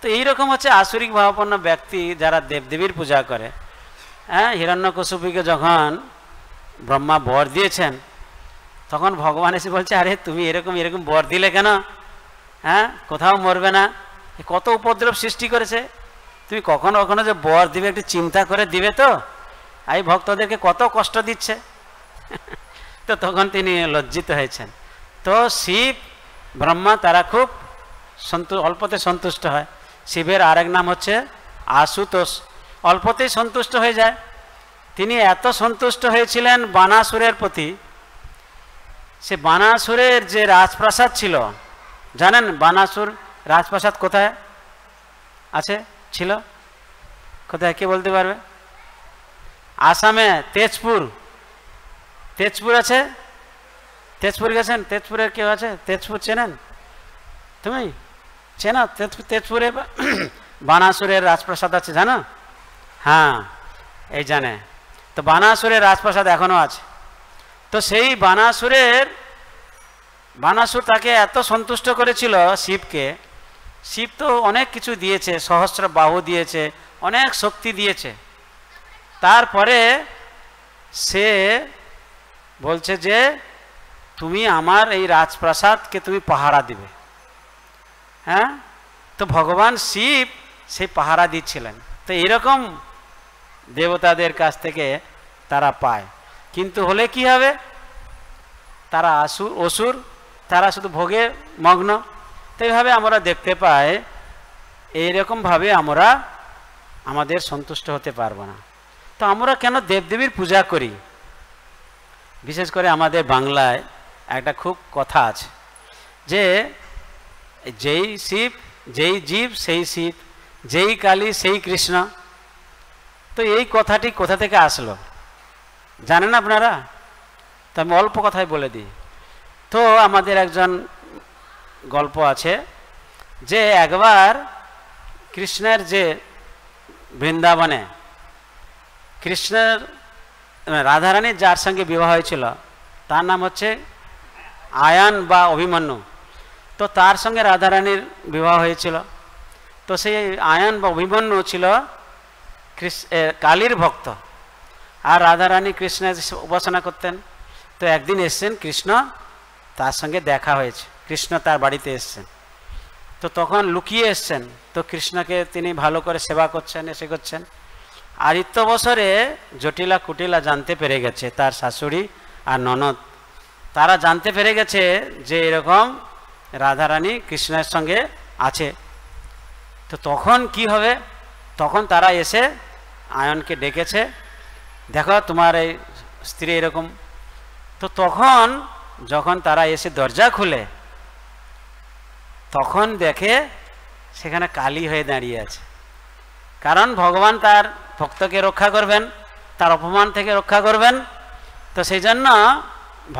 তো এইরকম হচ্ছে আসুরিক ভাবাপন্ন ব্যক্তি যারা দেবদেবীর পূজা করে হ্যাঁ হিরণ্যকশুপিকে যখন ব্রহ্মা বর দিয়েছেন তখন ভগবান এসে বলছে আরে তুমি এরকম এরকম বর দিলে কেন হ্যাঁ কোথাও মরবে না কত উপদ্রব সৃষ্টি করেছে তুমি কখনো কখনো যে বর দিবে একটু চিন্তা করে দিবে তো এই ভক্তদেরকে কত কষ্ট দিচ্ছে তো তখন তিনি লজ্জিত হয়েছেন তো শিব ব্রহ্মা তারা খুব সন্তু অল্পতে সন্তুষ্ট হয় শিবের আরেক নাম হচ্ছে আশুতোষ অল্পতেই সন্তুষ্ট হয়ে যায় তিনি এত সন্তুষ্ট হয়েছিলেন বানাসুরের প্রতি সে বানাসুরের যে রাজপ্রাসাদ ছিল জানেন বানাসুর রাজপ্রাসাদ কোথায় আছে ছিল কোথায় কে বলতে পারবে আসামে তেজপুর তেজপুর আছে তেজপুর গেছেন তেজপুরের কেউ আছে তেজপুর চেনেন তুমি চেনা তেজপুরে বানাসুরের রাজপ্রাসাদ আছে জানো হ্যাঁ এই জানে তো বানাসুরের রাজপ্রাসাদ এখনও আছে তো সেই বানাসুরের বানাসুর তাকে এত সন্তুষ্ট করেছিল শিবকে শিব তো অনেক কিছু দিয়েছে সহস্র বাহু দিয়েছে অনেক শক্তি দিয়েছে তারপরে সে বলছে যে তুমি আমার এই রাজপ্রাসাদকে তুমি পাহারা দিবে হ্যাঁ তো ভগবান শিব সেই পাহারা দিচ্ছিলেন তো এরকম দেবতাদের কাছ থেকে তারা পায় কিন্তু হলে কি হবে তারা আসুর অসুর তারা শুধু ভোগে মগ্ন তো এইভাবে আমরা দেখতে পাই এইরকমভাবে আমরা আমাদের সন্তুষ্ট হতে পারবো না তো আমরা কেন দেবদেবীর পূজা করি বিশেষ করে আমাদের বাংলায় একটা খুব কথা আছে যে যেই শিব যেই জীব সেই শিব যেই কালী সেই কৃষ্ণ তো এই কথাটি কোথা থেকে আসলো জানেন আপনারা তো আমি অল্প কথাই বলে দিই তো আমাদের একজন গল্প আছে যে একবার কৃষ্ণের যে বৃন্দাবনে কৃষ্ণের মানে রাধারানীর যার সঙ্গে বিবাহ হয়েছিল তার নাম হচ্ছে আয়ান বা অভিমন্যু তো তার সঙ্গে রাধারানীর বিবাহ হয়েছিল তো সেই আয়ন বা অভিমন্যু ছিল কালীর ভক্ত আর রাধারানী কৃষ্ণের উপাসনা করতেন তো একদিন এসছেন কৃষ্ণ তার সঙ্গে দেখা হয়েছে কৃষ্ণ তার বাড়িতে এসছেন তো তখন লুকিয়ে এসছেন তো কৃষ্ণকে তিনি ভালো করে সেবা করছেন এসে করছেন আদিত্য বছরে জটিলা কুটিলা জানতে পেরে গেছে তার শাশুড়ি আর ননদ তারা জানতে পেরে গেছে যে এরকম রাধারানী কৃষ্ণের সঙ্গে আছে তো তখন কি হবে তখন তারা এসে আয়নকে ডেকেছে দেখো তোমার এই স্ত্রী এরকম তো তখন যখন তারা এসে দরজা খুলে তখন দেখে সেখানে কালি হয়ে দাঁড়িয়ে আছে কারণ ভগবান তার ভক্তকে রক্ষা করবেন তার অপমান থেকে রক্ষা করবেন তো সেই জন্য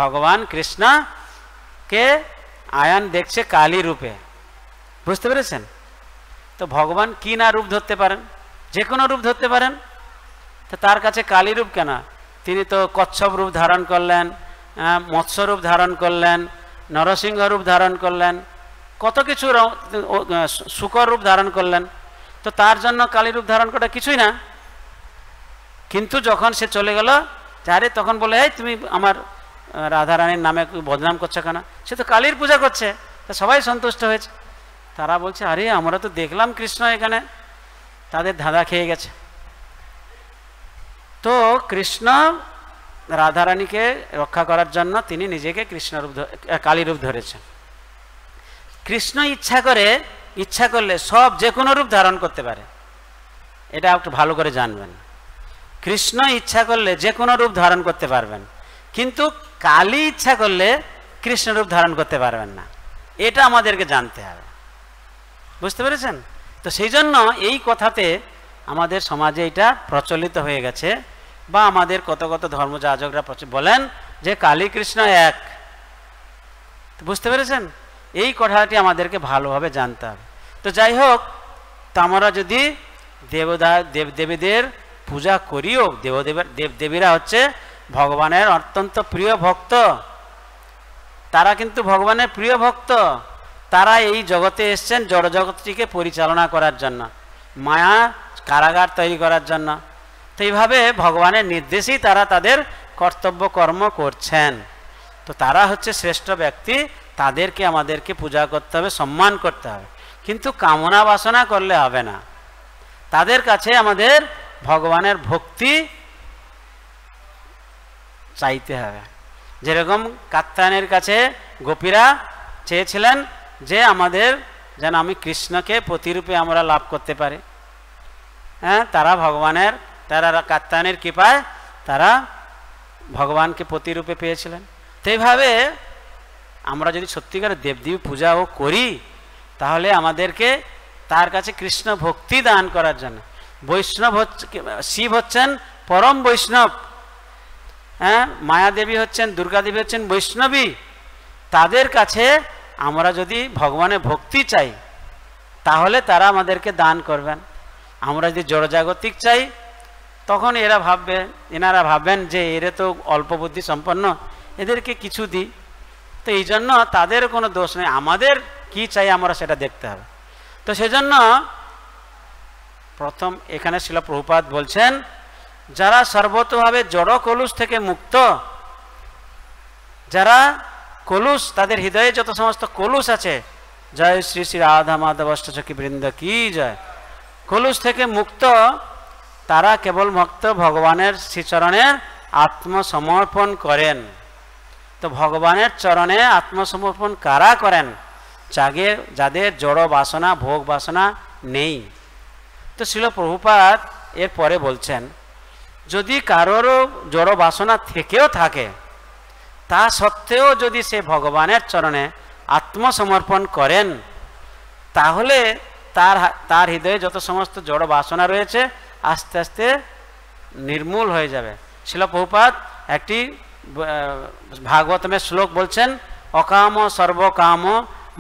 ভগবান কৃষ্ণকে আয়ান দেখছে কালী রূপে বুঝতে পেরেছেন তো ভগবান কি না রূপ ধরতে পারেন যে কোনো রূপ ধরতে পারেন তো তার কাছে কালী রূপ কেন তিনি তো কচ্ছপ রূপ ধারণ করলেন মৎস্য রূপ ধারণ করলেন নরসিংহ রূপ ধারণ করলেন কত কিছু শুকর রূপ ধারণ করলেন তো তার জন্য কালী রূপ ধারণ করা কিছুই না কিন্তু যখন সে চলে গেল যারে তখন বলে এই তুমি আমার রাধারানীর নামে বদনাম করছে কেন সে তো কালীর পূজা করছে তা সবাই সন্তুষ্ট হয়েছে তারা বলছে আরে আমরা তো দেখলাম কৃষ্ণ এখানে তাদের ধাঁধা খেয়ে গেছে তো কৃষ্ণ রাধারানীকে রক্ষা করার জন্য তিনি নিজেকে কৃষ্ণরূপ কালীরূপ ধরেছেন কৃষ্ণ ইচ্ছা করে ইচ্ছা করলে সব যে কোনো রূপ ধারণ করতে পারে এটা একটু ভালো করে জানবেন কৃষ্ণ ইচ্ছা করলে যে কোনো রূপ ধারণ করতে পারবেন কিন্তু কালী ইচ্ছা করলে কৃষ্ণরূপ ধারণ করতে পারবেন না এটা আমাদেরকে জানতে হবে বুঝতে পেরেছেন তো সেই জন্য এই কথাতে আমাদের সমাজে এটা প্রচলিত হয়ে গেছে বা আমাদের কত কত যাজকরা বলেন যে কালী কৃষ্ণ এক বুঝতে পেরেছেন এই কথাটি আমাদেরকে ভালোভাবে জানতে হবে তো যাই হোক তো আমরা যদি দেবদা দেবদেবীদের পূজা করিও দেবদেবের দেবদেবীরা হচ্ছে ভগবানের অত্যন্ত প্রিয় ভক্ত তারা কিন্তু ভগবানের প্রিয় ভক্ত তারা এই জগতে এসছেন জড়জগতটিকে পরিচালনা করার জন্য মায়া কারাগার তৈরি করার জন্য তো এইভাবে ভগবানের নির্দেশেই তারা তাদের কর্তব্য কর্ম করছেন তো তারা হচ্ছে শ্রেষ্ঠ ব্যক্তি তাদেরকে আমাদেরকে পূজা করতে হবে সম্মান করতে হবে কিন্তু কামনা বাসনা করলে হবে না তাদের কাছে আমাদের ভগবানের ভক্তি চাইতে হবে যেরকম কাত্তায়নের কাছে গোপীরা চেয়েছিলেন যে আমাদের যেন আমি কৃষ্ণকে প্রতিরূপে আমরা লাভ করতে পারি হ্যাঁ তারা ভগবানের তারা কাত্তায়নের কৃপায় তারা ভগবানকে প্রতিরূপে পেয়েছিলেন তো এইভাবে আমরা যদি সত্যিকার দেবদেবী পূজাও করি তাহলে আমাদেরকে তার কাছে কৃষ্ণ ভক্তি দান করার জন্য বৈষ্ণব হচ্ছে শিব হচ্ছেন পরম বৈষ্ণব হ্যাঁ মায়াদেবী হচ্ছেন দুর্গাদেবী হচ্ছেন বৈষ্ণবী তাদের কাছে আমরা যদি ভগবানের ভক্তি চাই তাহলে তারা আমাদেরকে দান করবেন আমরা যদি জড়জাগতিক চাই তখন এরা ভাববে এনারা ভাববেন যে এরা তো অল্প বুদ্ধি সম্পন্ন এদেরকে কিছু দিই তো এই জন্য তাদের কোনো দোষ নেই আমাদের কি চাই আমরা সেটা দেখতে হবে তো সেজন্য প্রথম এখানে শিলা প্রভুপাত বলছেন যারা সর্বতভাবে জড় কলুষ থেকে মুক্ত যারা কলুষ তাদের হৃদয়ে যত সমস্ত কলুষ আছে জয় শ্রী শ্রী রাধা মাধব অষ্টচকী বৃন্দ কি জয় কলুষ থেকে মুক্ত তারা কেবল ভক্ত ভগবানের শ্রীচরণের আত্মসমর্পণ করেন তো ভগবানের চরণে আত্মসমর্পণ কারা করেন যাগে যাদের জড় বাসনা ভোগ বাসনা নেই তো শিল প্রভুপাত এরপরে বলছেন যদি কারোরও জড় বাসনা থেকেও থাকে তা সত্ত্বেও যদি সে ভগবানের চরণে আত্মসমর্পণ করেন তাহলে তার তার হৃদয়ে যত সমস্ত জড় বাসনা রয়েছে আস্তে আস্তে নির্মূল হয়ে যাবে শিল একটি ভাগবতমের শ্লোক বলছেন অকাম সর্বকাম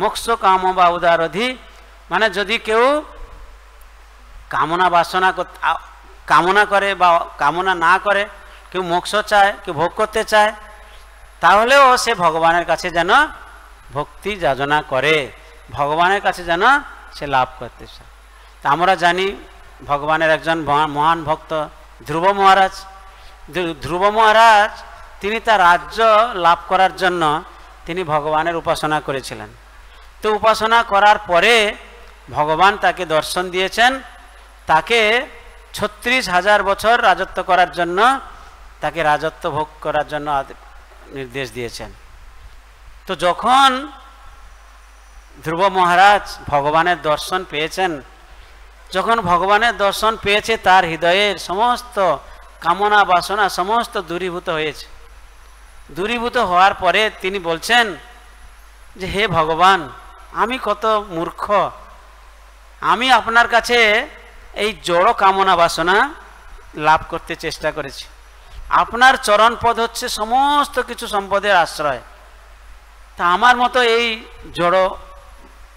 মোক্ষ কাম বা উদারধি মানে যদি কেউ কামনা বাসনা কামনা করে বা কামনা না করে কেউ মোক্ষ চায় কেউ ভোগ করতে চায় তাহলেও সে ভগবানের কাছে যেন ভক্তি যাজনা করে ভগবানের কাছে যেন সে লাভ করতে চায় তা আমরা জানি ভগবানের একজন মহান ভক্ত ধ্রুব মহারাজ ধ্রুব মহারাজ তিনি তার রাজ্য লাভ করার জন্য তিনি ভগবানের উপাসনা করেছিলেন তো উপাসনা করার পরে ভগবান তাকে দর্শন দিয়েছেন তাকে ছত্রিশ হাজার বছর রাজত্ব করার জন্য তাকে রাজত্ব ভোগ করার জন্য নির্দেশ দিয়েছেন তো যখন ধ্রুব মহারাজ ভগবানের দর্শন পেয়েছেন যখন ভগবানের দর্শন পেয়েছে তার হৃদয়ের সমস্ত কামনা বাসনা সমস্ত দূরীভূত হয়েছে দূরীভূত হওয়ার পরে তিনি বলছেন যে হে ভগবান আমি কত মূর্খ আমি আপনার কাছে এই জড় কামনা বাসনা লাভ করতে চেষ্টা করেছি আপনার চরণ পদ হচ্ছে সমস্ত কিছু সম্পদের আশ্রয় তা আমার মতো এই জড়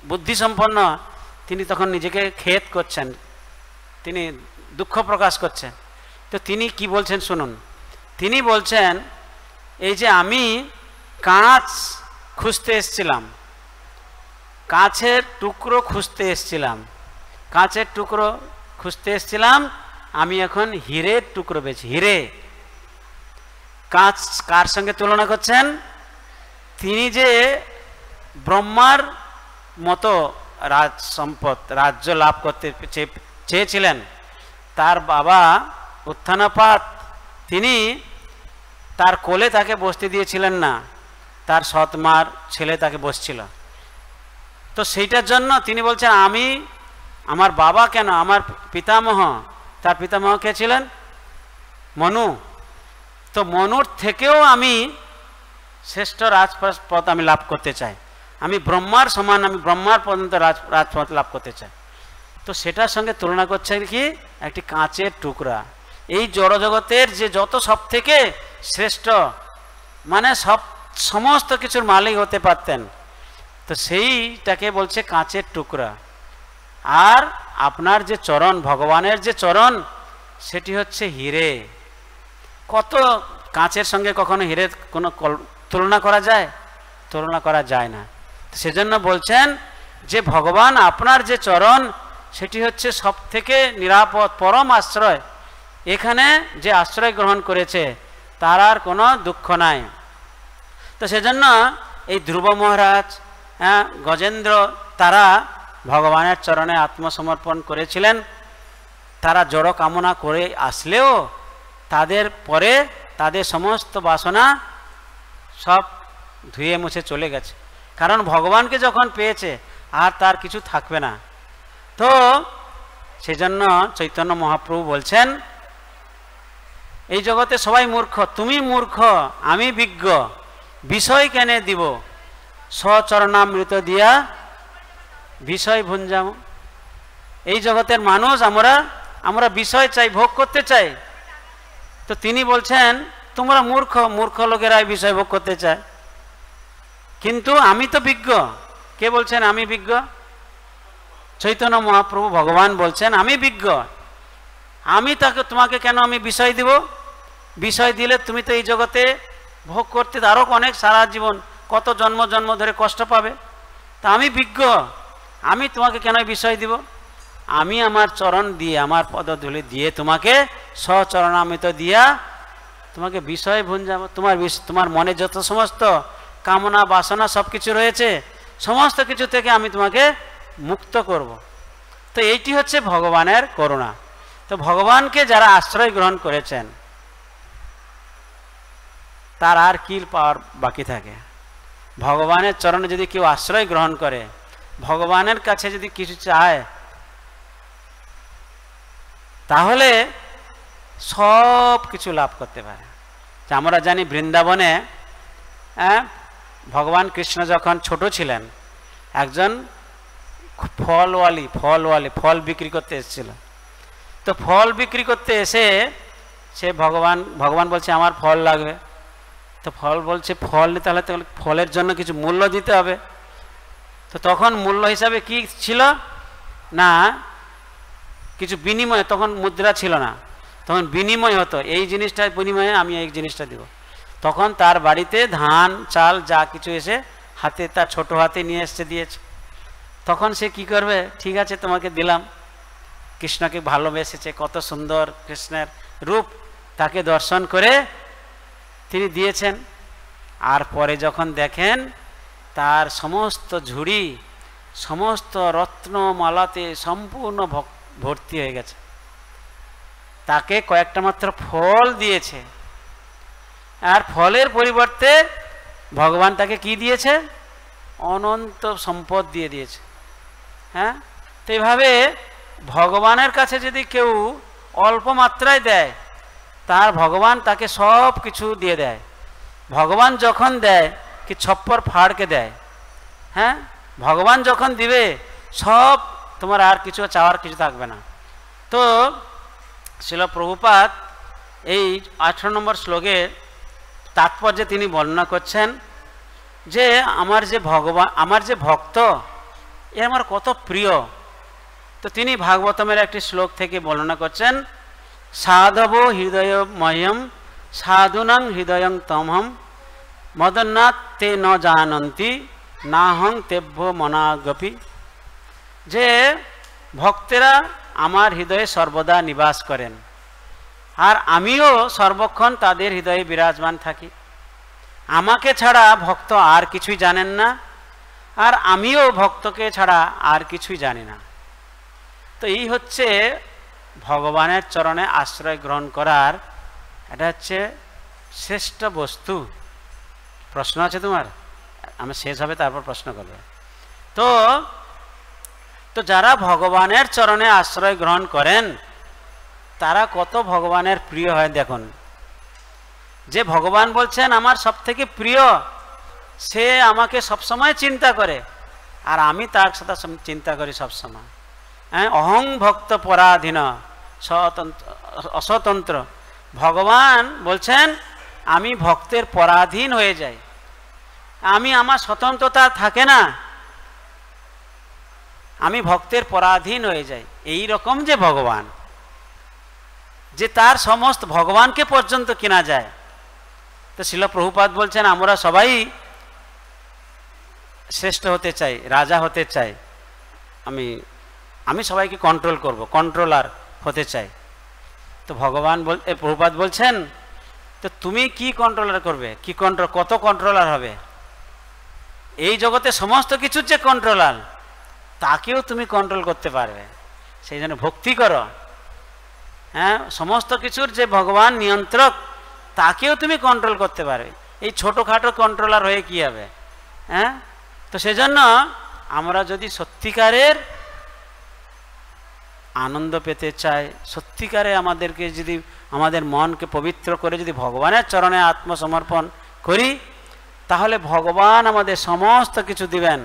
বুদ্ধিসম্পন্ন তিনি তখন নিজেকে খেদ করছেন তিনি দুঃখ প্রকাশ করছেন তো তিনি কি বলছেন শুনুন তিনি বলছেন এই যে আমি কাঁচ খুঁজতে এসছিলাম কাঁচের টুকরো খুঁজতে এসছিলাম কাঁচের টুকরো খুঁজতে এসেছিলাম আমি এখন হিরে টুকরো পেয়েছি হিরে কাজ কার সঙ্গে তুলনা করছেন তিনি যে ব্রহ্মার মতো রাজ সম্পদ রাজ্য লাভ করতে চেয়েছিলেন তার বাবা উত্থানাপাত তিনি তার কোলে তাকে বসতে দিয়েছিলেন না তার সৎমার ছেলে তাকে বসছিল তো সেইটার জন্য তিনি বলছেন আমি আমার বাবা কেন আমার পিতামহ তার পিতামহ কে ছিলেন মনু তো মনুর থেকেও আমি শ্রেষ্ঠ রাজপথ আমি লাভ করতে চাই আমি ব্রহ্মার সমান আমি ব্রহ্মার পর্যন্ত রাজ রাজপথ লাভ করতে চাই তো সেটার সঙ্গে তুলনা করছে কি একটি কাঁচের টুকরা এই জড়জগতের যে যত সব থেকে শ্রেষ্ঠ মানে সব সমস্ত কিছুর মালিক হতে পারতেন তো সেইটাকে বলছে কাঁচের টুকরা আর আপনার যে চরণ ভগবানের যে চরণ সেটি হচ্ছে হিরে কত কাঁচের সঙ্গে কখনো হিরে কোনো তুলনা করা যায় তুলনা করা যায় না সেজন্য বলছেন যে ভগবান আপনার যে চরণ সেটি হচ্ছে সব থেকে নিরাপদ পরম আশ্রয় এখানে যে আশ্রয় গ্রহণ করেছে তার আর কোনো দুঃখ নাই তো সেজন্য এই ধ্রুব মহারাজ হ্যাঁ গজেন্দ্র তারা ভগবানের চরণে আত্মসমর্পণ করেছিলেন তারা জড় কামনা করে আসলেও তাদের পরে তাদের সমস্ত বাসনা সব ধুয়ে মুছে চলে গেছে কারণ ভগবানকে যখন পেয়েছে আর তার কিছু থাকবে না তো সেজন্য চৈতন্য মহাপ্রভু বলছেন এই জগতে সবাই মূর্খ তুমি মূর্খ আমি বিজ্ঞ বিষয় কেনে দিব স্বচরণামৃত দিয়া বিষয় ভুঞ্জাম এই জগতের মানুষ আমরা আমরা বিষয় চাই ভোগ করতে চাই তো তিনি বলছেন তোমরা মূর্খ মূর্খ লোকেরা বিষয় ভোগ করতে চায় কিন্তু আমি তো বিজ্ঞ কে বলছেন আমি বিজ্ঞ চৈতন্য মহাপ্রভু ভগবান বলছেন আমি বিজ্ঞ আমি তাকে তোমাকে কেন আমি বিষয় দিব বিষয় দিলে তুমি তো এই জগতে ভোগ করতে আরও অনেক সারা জীবন কত জন্ম জন্ম ধরে কষ্ট পাবে তা আমি বিজ্ঞ আমি তোমাকে কেন বিষয় দিব আমি আমার চরণ দিয়ে আমার পদধূলি দিয়ে তোমাকে সচরণ আমি তো দিয়া তোমাকে বিষয় ভুন যাব তোমার তোমার মনে যত সমস্ত কামনা বাসনা সব কিছু রয়েছে সমস্ত কিছু থেকে আমি তোমাকে মুক্ত করব। তো এইটি হচ্ছে ভগবানের করুণা তো ভগবানকে যারা আশ্রয় গ্রহণ করেছেন তার আর কিল পাওয়ার বাকি থাকে ভগবানের চরণে যদি কেউ আশ্রয় গ্রহণ করে ভগবানের কাছে যদি কিছু চায় তাহলে সব কিছু লাভ করতে পারে আমরা জানি বৃন্দাবনে হ্যাঁ, ভগবান কৃষ্ণ যখন ছোট ছিলেন একজন ফলওয়ালি ফলওয়ালি ফল বিক্রি করতে এসেছিল তো ফল বিক্রি করতে এসে সে ভগবান ভগবান বলছে আমার ফল লাগবে তো ফল বলছে ফল তাহলে তাহলে ফলের জন্য কিছু মূল্য দিতে হবে তো তখন মূল্য হিসাবে কি ছিল না কিছু বিনিময় তখন মুদ্রা ছিল না তখন বিনিময় হতো এই জিনিসটার বিনিময়ে আমি এই জিনিসটা দিব তখন তার বাড়িতে ধান চাল যা কিছু এসে হাতে তার ছোট হাতে নিয়ে এসছে দিয়েছে তখন সে কি করবে ঠিক আছে তোমাকে দিলাম কৃষ্ণকে ভালোবেসেছে কত সুন্দর কৃষ্ণের রূপ তাকে দর্শন করে তিনি দিয়েছেন আর পরে যখন দেখেন তার সমস্ত ঝুড়ি সমস্ত রত্নমালাতে সম্পূর্ণ ভর্তি হয়ে গেছে তাকে কয়েকটা মাত্র ফল দিয়েছে আর ফলের পরিবর্তে ভগবান তাকে কি দিয়েছে অনন্ত সম্পদ দিয়ে দিয়েছে হ্যাঁ তো এভাবে ভগবানের কাছে যদি কেউ অল্প মাত্রায় দেয় তার ভগবান তাকে সব কিছু দিয়ে দেয় ভগবান যখন দেয় কি ছপ্পর ফাড়কে দেয় হ্যাঁ ভগবান যখন দিবে সব তোমার আর কিছু চাওয়ার কিছু থাকবে না তো শিল প্রভুপাত এই আঠেরো নম্বর শ্লোকে তাৎপর্যে তিনি বর্ণনা করছেন যে আমার যে ভগবান আমার যে ভক্ত এ আমার কত প্রিয় তো তিনি ভাগবতমের একটি শ্লোক থেকে বর্ণনা করছেন সাধব হৃদয় ময়ম সাধুনাং হৃদয়ং তমহম মদন্নাথ তে ন জানন্তি না হং তেভ্য মনাগপি যে ভক্তেরা আমার হৃদয়ে সর্বদা নিবাস করেন আর আমিও সর্বক্ষণ তাদের হৃদয়ে বিরাজমান থাকি আমাকে ছাড়া ভক্ত আর কিছুই জানেন না আর আমিও ভক্তকে ছাড়া আর কিছুই জানি না তো এই হচ্ছে ভগবানের চরণে আশ্রয় গ্রহণ করার এটা হচ্ছে শ্রেষ্ঠ বস্তু প্রশ্ন আছে তোমার আমি শেষ হবে তারপর প্রশ্ন করব তো তো যারা ভগবানের চরণে আশ্রয় গ্রহণ করেন তারা কত ভগবানের প্রিয় হয় দেখুন যে ভগবান বলছেন আমার সব থেকে প্রিয় সে আমাকে সবসময় চিন্তা করে আর আমি তার সাথে চিন্তা করি সবসময় হ্যাঁ অহং ভক্ত পরাধীন স্বতন্ত্র অস্বতন্ত্র ভগবান বলছেন আমি ভক্তের পরাধীন হয়ে যাই আমি আমার স্বতন্ত্রতা থাকে না আমি ভক্তের পরাধীন হয়ে যাই এই রকম যে ভগবান যে তার সমস্ত ভগবানকে পর্যন্ত কেনা যায় তো শিল প্রভুপাত বলছেন আমরা সবাই শ্রেষ্ঠ হতে চাই রাজা হতে চাই আমি আমি সবাইকে কন্ট্রোল করব কন্ট্রোলার হতে চাই তো ভগবান বল প্রভুপাত বলছেন তো তুমি কি কন্ট্রোলার করবে কি কন্ট্রোল কত কন্ট্রোলার হবে এই জগতে সমস্ত কিছুর যে কন্ট্রোলার তাকেও তুমি কন্ট্রোল করতে পারবে সেই জন্য ভক্তি করো হ্যাঁ সমস্ত কিছুর যে ভগবান নিয়ন্ত্রক তাকেও তুমি কন্ট্রোল করতে পারবে এই ছোটোখাটো কন্ট্রোলার হয়ে কী হবে হ্যাঁ তো সেজন্য আমরা যদি সত্যিকারের আনন্দ পেতে চায় সত্যিকারে আমাদেরকে যদি আমাদের মনকে পবিত্র করে যদি ভগবানের চরণে আত্মসমর্পণ করি তাহলে ভগবান আমাদের সমস্ত কিছু দিবেন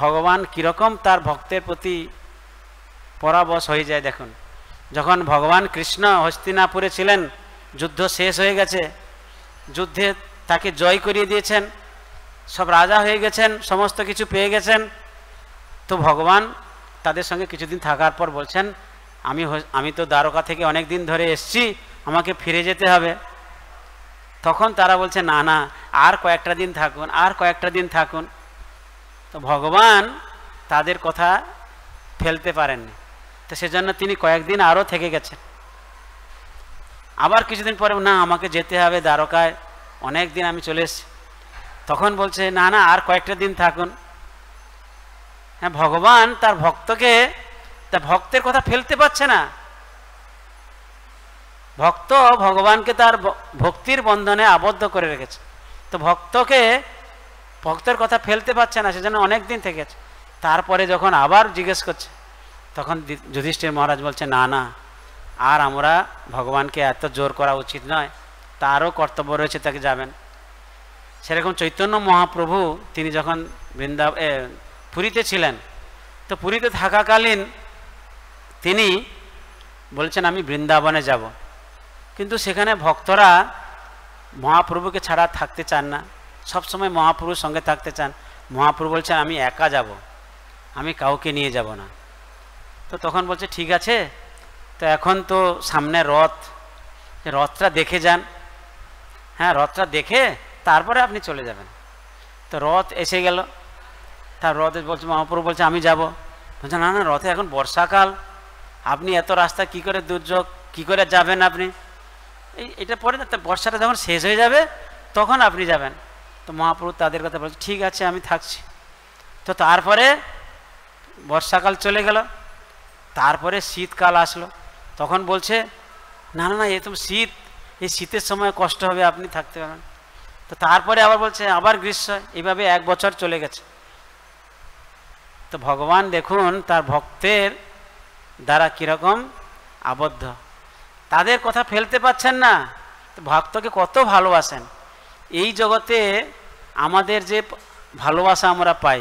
ভগবান কীরকম তার ভক্তের প্রতি পরাবশ হয়ে যায় দেখুন যখন ভগবান কৃষ্ণ হস্তিনাপুরে ছিলেন যুদ্ধ শেষ হয়ে গেছে যুদ্ধে তাকে জয় করিয়ে দিয়েছেন সব রাজা হয়ে গেছেন সমস্ত কিছু পেয়ে গেছেন তো ভগবান তাদের সঙ্গে কিছুদিন থাকার পর বলছেন আমি আমি তো দ্বারকা থেকে অনেক দিন ধরে এসছি আমাকে ফিরে যেতে হবে তখন তারা বলছে না না আর কয়েকটা দিন থাকুন আর কয়েকটা দিন থাকুন তো ভগবান তাদের কথা ফেলতে পারেননি তো সেজন্য তিনি কয়েকদিন আরও থেকে গেছেন আবার কিছুদিন পরে না আমাকে যেতে হবে দ্বারকায় অনেক দিন আমি চলে এসছি তখন বলছে না না আর কয়েকটা দিন থাকুন হ্যাঁ ভগবান তার ভক্তকে তা ভক্তের কথা ফেলতে পারছে না ভক্ত ভগবানকে তার ভক্তির বন্ধনে আবদ্ধ করে রেখেছে তো ভক্তকে ভক্তের কথা ফেলতে পারছে না সেজন্য অনেক দিন থেকেছে তারপরে যখন আবার জিজ্ঞেস করছে তখন যুধিষ্ঠির মহারাজ বলছে না না আর আমরা ভগবানকে এত জোর করা উচিত নয় তারও কর্তব্য রয়েছে তাকে যাবেন সেরকম চৈতন্য মহাপ্রভু তিনি যখন বৃন্দাব পুরীতে ছিলেন তো পুরীতে থাকাকালীন তিনি বলছেন আমি বৃন্দাবনে যাব কিন্তু সেখানে ভক্তরা মহাপ্রভুকে ছাড়া থাকতে চান না সবসময় মহাপ্রভুর সঙ্গে থাকতে চান মহাপ্রভু বলছেন আমি একা যাব আমি কাউকে নিয়ে যাব না তো তখন বলছে ঠিক আছে তো এখন তো সামনে রথ রথটা দেখে যান হ্যাঁ রথটা দেখে তারপরে আপনি চলে যাবেন তো রথ এসে গেল তার রথে বলছে মহাপ্রভু বলছে আমি যাব বলছে না না রথে এখন বর্ষাকাল আপনি এত রাস্তা কি করে দুর্যোগ কি করে যাবেন আপনি এই এটা পরে বর্ষাটা যখন শেষ হয়ে যাবে তখন আপনি যাবেন তো মহাপ্রভু তাদের কথা বলছে ঠিক আছে আমি থাকছি তো তারপরে বর্ষাকাল চলে গেল তারপরে শীতকাল আসলো তখন বলছে না না না এ তো শীত এই শীতের সময় কষ্ট হবে আপনি থাকতে পারবেন তো তারপরে আবার বলছে আবার গ্রীষ্ম এইভাবে এক বছর চলে গেছে তো ভগবান দেখুন তার ভক্তের দ্বারা কীরকম আবদ্ধ তাদের কথা ফেলতে পাচ্ছেন না ভক্তকে কত ভালোবাসেন এই জগতে আমাদের যে ভালোবাসা আমরা পাই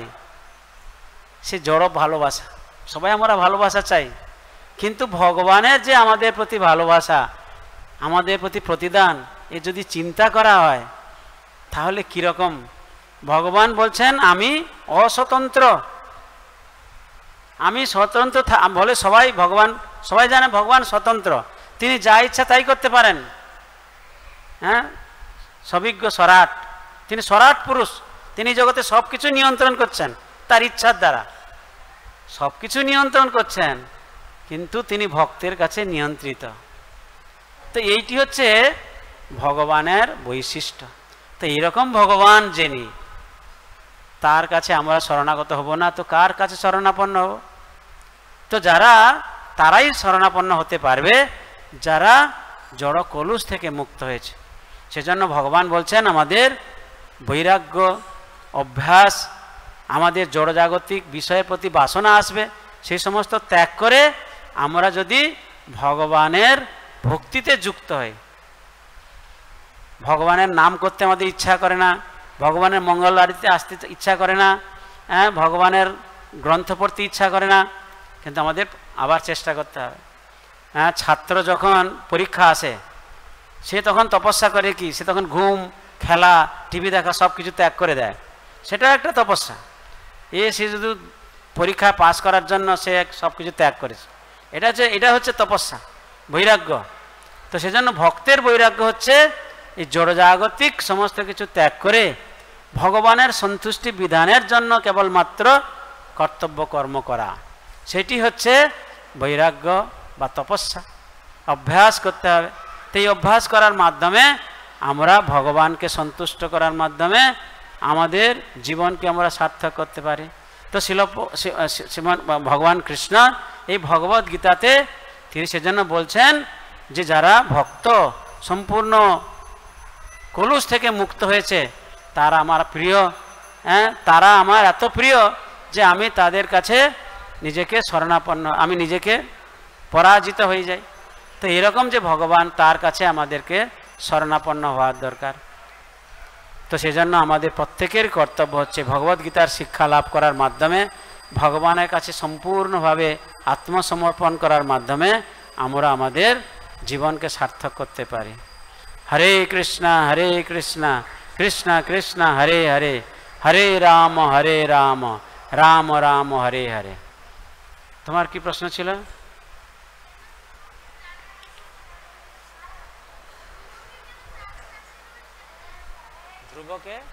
সে জড় ভালোবাসা সবাই আমরা ভালোবাসা চাই কিন্তু ভগবানের যে আমাদের প্রতি ভালোবাসা আমাদের প্রতি প্রতিদান এ যদি চিন্তা করা হয় তাহলে কীরকম ভগবান বলছেন আমি অস্বতন্ত্র আমি স্বতন্ত্র বলে সবাই ভগবান সবাই জানে ভগবান স্বতন্ত্র তিনি যা ইচ্ছা তাই করতে পারেন হ্যাঁ সবিজ্ঞ স্বরাট তিনি স্বরাট পুরুষ তিনি জগতে সব কিছু নিয়ন্ত্রণ করছেন তার ইচ্ছার দ্বারা সব কিছু নিয়ন্ত্রণ করছেন কিন্তু তিনি ভক্তের কাছে নিয়ন্ত্রিত তো এইটি হচ্ছে ভগবানের বৈশিষ্ট্য তো এইরকম ভগবান যিনি তার কাছে আমরা শরণাগত হব না তো কার কাছে শরণাপন্ন হব তো যারা তারাই শরণাপন্ন হতে পারবে যারা জড় কলুষ থেকে মুক্ত হয়েছে সেজন্য ভগবান বলছেন আমাদের বৈরাগ্য অভ্যাস আমাদের জড়জাগতিক বিষয়ের প্রতি বাসনা আসবে সেই সমস্ত ত্যাগ করে আমরা যদি ভগবানের ভক্তিতে যুক্ত হই ভগবানের নাম করতে আমাদের ইচ্ছা করে না ভগবানের মঙ্গল আরতিতে আসতে ইচ্ছা করে না হ্যাঁ ভগবানের গ্রন্থ পড়তে ইচ্ছা করে না কিন্তু আমাদের আবার চেষ্টা করতে হবে হ্যাঁ ছাত্র যখন পরীক্ষা আসে সে তখন তপস্যা করে কি সে তখন ঘুম খেলা টিভি দেখা সব কিছু ত্যাগ করে দেয় সেটা একটা তপস্যা এ সে শুধু পরীক্ষা পাস করার জন্য সে সব কিছু ত্যাগ করেছে এটা হচ্ছে এটা হচ্ছে তপস্যা বৈরাগ্য তো সেজন্য ভক্তের বৈরাগ্য হচ্ছে এই জড়জাগতিক সমস্ত কিছু ত্যাগ করে ভগবানের সন্তুষ্টি বিধানের জন্য কেবলমাত্র কর্তব্য কর্ম করা সেটি হচ্ছে বৈরাগ্য বা তপস্যা অভ্যাস করতে হবে সেই অভ্যাস করার মাধ্যমে আমরা ভগবানকে সন্তুষ্ট করার মাধ্যমে আমাদের জীবনকে আমরা সার্থক করতে পারি তো শিল ভগবান কৃষ্ণ এই ভগবত গীতাতে তিনি সেজন্য বলছেন যে যারা ভক্ত সম্পূর্ণ কলুষ থেকে মুক্ত হয়েছে তারা আমার প্রিয় হ্যাঁ তারা আমার এত প্রিয় যে আমি তাদের কাছে নিজেকে স্মরণাপন্ন আমি নিজেকে পরাজিত হয়ে যাই তো এরকম যে ভগবান তার কাছে আমাদেরকে স্মরণাপন্ন হওয়ার দরকার তো সেজন্য আমাদের প্রত্যেকের কর্তব্য হচ্ছে ভগবদ্গীতার শিক্ষা লাভ করার মাধ্যমে ভগবানের কাছে সম্পূর্ণভাবে আত্মসমর্পণ করার মাধ্যমে আমরা আমাদের জীবনকে সার্থক করতে পারি হরে কৃষ্ণা হরে কৃষ্ণা কৃষ্ণা কৃষ্ণা হরে হরে হরে রাম হরে রাম রাম রাম হরে হরে তোমার কি প্রশ্ন ছিল ধ্রুবকে